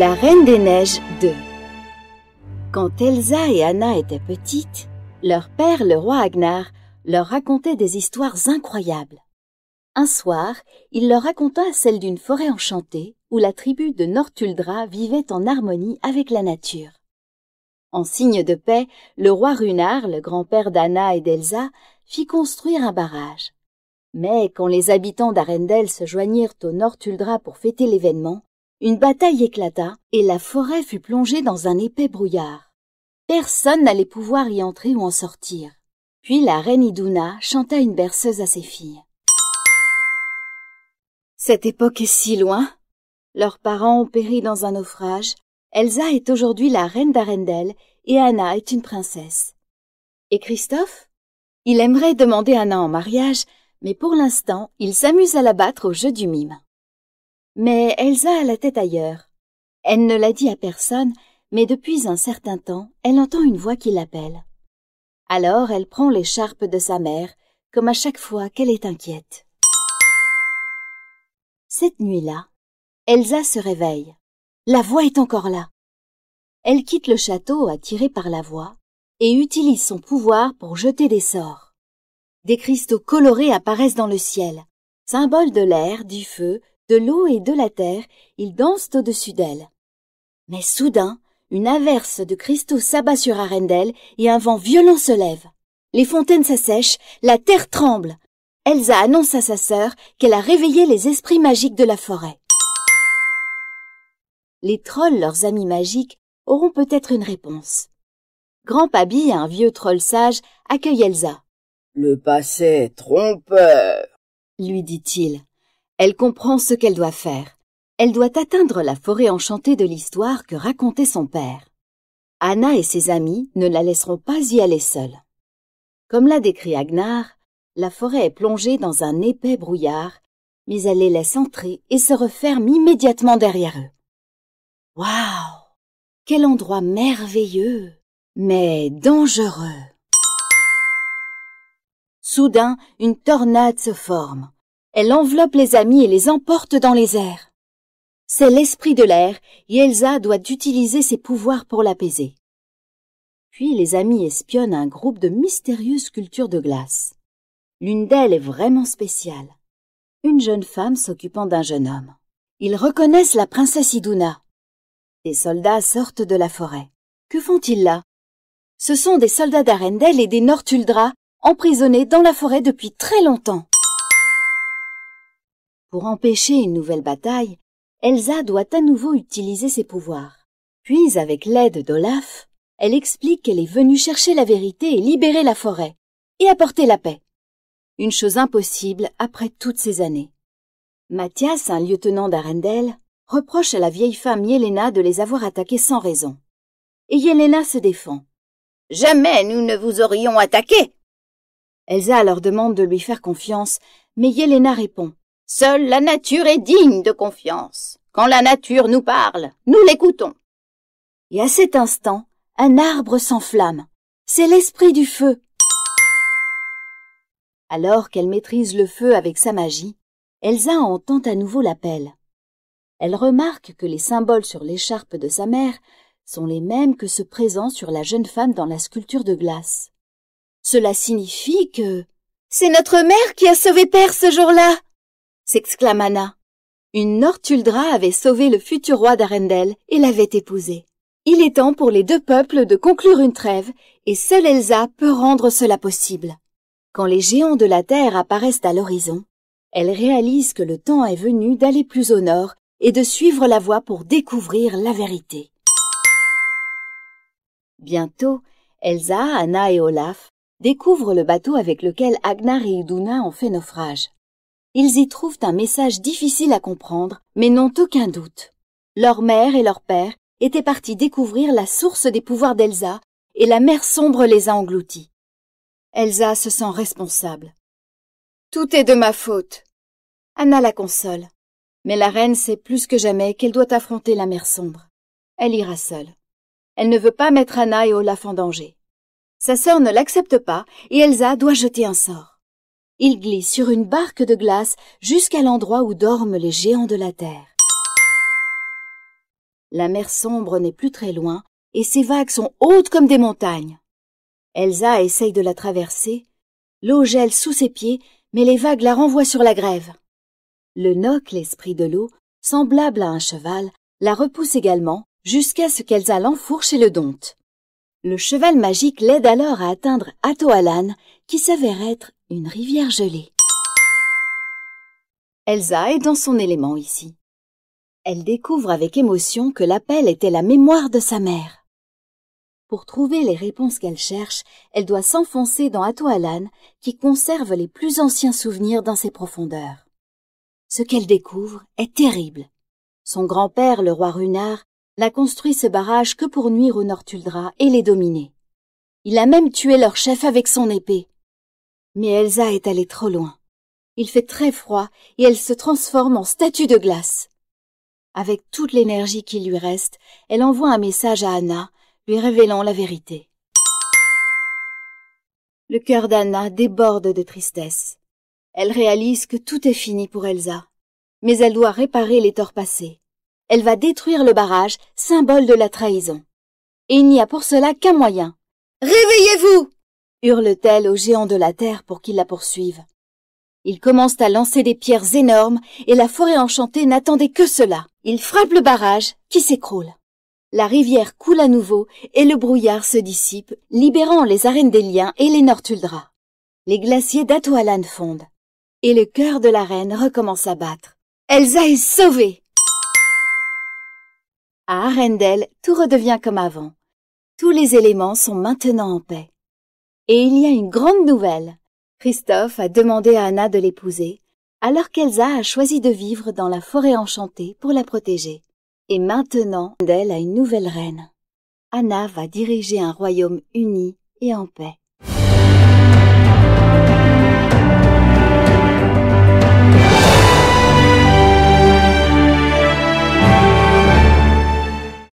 La Reine des Neiges 2 Quand Elsa et Anna étaient petites, leur père, le roi Agnar, leur racontait des histoires incroyables. Un soir, il leur raconta celle d'une forêt enchantée où la tribu de Nortuldra vivait en harmonie avec la nature. En signe de paix, le roi Runar, le grand-père d'Anna et d'Elsa, fit construire un barrage. Mais quand les habitants d'Arendel se joignirent au Nortuldra pour fêter l'événement, une bataille éclata, et la forêt fut plongée dans un épais brouillard. Personne n'allait pouvoir y entrer ou en sortir. Puis la reine Iduna chanta une berceuse à ses filles. Cette époque est si loin. Leurs parents ont péri dans un naufrage. Elsa est aujourd'hui la reine d'Arendelle et Anna est une princesse. Et Christophe Il aimerait demander Anna en mariage, mais pour l'instant, il s'amuse à la battre au jeu du mime. Mais Elsa a la tête ailleurs. Elle ne l'a dit à personne, mais depuis un certain temps, elle entend une voix qui l'appelle. Alors elle prend l'écharpe de sa mère, comme à chaque fois qu'elle est inquiète. Cette nuit-là, Elsa se réveille. La voix est encore là. Elle quitte le château attirée par la voix et utilise son pouvoir pour jeter des sorts. Des cristaux colorés apparaissent dans le ciel, symbole de l'air, du feu, de l'eau et de la terre, ils dansent au-dessus d'elle. Mais soudain, une averse de cristaux s'abat sur Arendelle et un vent violent se lève. Les fontaines s'assèchent, la terre tremble. Elsa annonce à sa sœur qu'elle a réveillé les esprits magiques de la forêt. Les trolls, leurs amis magiques, auront peut-être une réponse. Grand-Pabi, un vieux troll sage, accueille Elsa. Le passé est trompeur, lui dit-il. Elle comprend ce qu'elle doit faire. Elle doit atteindre la forêt enchantée de l'histoire que racontait son père. Anna et ses amis ne la laisseront pas y aller seule. Comme l'a décrit Agnar, la forêt est plongée dans un épais brouillard, mais elle les laisse entrer et se referme immédiatement derrière eux. Waouh Quel endroit merveilleux, mais dangereux Soudain, une tornade se forme. Elle enveloppe les amis et les emporte dans les airs. C'est l'esprit de l'air et Elsa doit utiliser ses pouvoirs pour l'apaiser. Puis les amis espionnent un groupe de mystérieuses sculptures de glace. L'une d'elles est vraiment spéciale. Une jeune femme s'occupant d'un jeune homme. Ils reconnaissent la princesse Iduna. Des soldats sortent de la forêt. Que font-ils là Ce sont des soldats d'Arendelle et des Nortuldra, emprisonnés dans la forêt depuis très longtemps. Pour empêcher une nouvelle bataille, Elsa doit à nouveau utiliser ses pouvoirs. Puis, avec l'aide d'Olaf, elle explique qu'elle est venue chercher la vérité et libérer la forêt, et apporter la paix. Une chose impossible après toutes ces années. Mathias, un lieutenant d'Arendel, reproche à la vieille femme Yelena de les avoir attaqués sans raison. Et Yelena se défend. Jamais nous ne vous aurions attaqués !» Elsa leur demande de lui faire confiance, mais Yelena répond. Seule la nature est digne de confiance. Quand la nature nous parle, nous l'écoutons. Et à cet instant, un arbre s'enflamme. C'est l'esprit du feu. Alors qu'elle maîtrise le feu avec sa magie, Elsa entend à nouveau l'appel. Elle remarque que les symboles sur l'écharpe de sa mère sont les mêmes que ceux présents sur la jeune femme dans la sculpture de glace. Cela signifie que c'est notre mère qui a sauvé Père ce jour-là, s'exclama Anna. Une Nortuldra avait sauvé le futur roi d'Arendelle et l'avait épousé. Il est temps pour les deux peuples de conclure une trêve, et seule Elsa peut rendre cela possible. Quand les géants de la Terre apparaissent à l'horizon, elle réalise que le temps est venu d'aller plus au nord et de suivre la voie pour découvrir la vérité. Bientôt, Elsa, Anna et Olaf découvrent le bateau avec lequel Agnar et Iduna ont fait naufrage ils y trouvent un message difficile à comprendre, mais n'ont aucun doute. Leur mère et leur père étaient partis découvrir la source des pouvoirs d'Elsa, et la mer sombre les a engloutis. Elsa se sent responsable. Tout est de ma faute. Anna la console. Mais la reine sait plus que jamais qu'elle doit affronter la mer sombre. Elle ira seule. Elle ne veut pas mettre Anna et Olaf en danger. Sa sœur ne l'accepte pas et Elsa doit jeter un sort. Il glisse sur une barque de glace jusqu'à l'endroit où dorment les géants de la Terre. La mer sombre n'est plus très loin, et ses vagues sont hautes comme des montagnes. Elsa essaye de la traverser. L'eau gèle sous ses pieds, mais les vagues la renvoient sur la grève. Le noc, l'esprit de l'eau, semblable à un cheval, la repousse également, jusqu'à ce qu'Elsa l'enfourche et le dompte. Le cheval magique l'aide alors à atteindre Atoalan, qui s'avère être une rivière gelée. Elsa est dans son élément ici. Elle découvre avec émotion que l'appel était la mémoire de sa mère. Pour trouver les réponses qu'elle cherche, elle doit s'enfoncer dans Atoalan, qui conserve les plus anciens souvenirs dans ses profondeurs. Ce qu'elle découvre est terrible. Son grand-père, le roi Runard, n'a construit ce barrage que pour nuire aux Nortuldra et les dominer. Il a même tué leur chef avec son épée. Mais Elsa est allée trop loin. Il fait très froid et elle se transforme en statue de glace. Avec toute l'énergie qui lui reste, elle envoie un message à Anna, lui révélant la vérité. Le cœur d'Anna déborde de tristesse. Elle réalise que tout est fini pour Elsa, mais elle doit réparer les torts passés elle va détruire le barrage, symbole de la trahison. Et il n'y a pour cela qu'un moyen. Réveillez-vous hurle-t-elle aux géants de la terre pour qu'ils la poursuivent. Ils commencent à lancer des pierres énormes et la forêt enchantée n'attendait que cela. Ils frappent le barrage qui s'écroule. La rivière coule à nouveau et le brouillard se dissipe, libérant les arènes des liens et les Nortuldras. Les glaciers d'Atoalan fondent. Et le cœur de la reine recommence à battre. Elsa est sauvée! À Arendelle, tout redevient comme avant. Tous les éléments sont maintenant en paix. Et il y a une grande nouvelle. Christophe a demandé à Anna de l'épouser, alors qu'Elsa a choisi de vivre dans la forêt enchantée pour la protéger. Et maintenant, Arendelle a une nouvelle reine. Anna va diriger un royaume uni et en paix.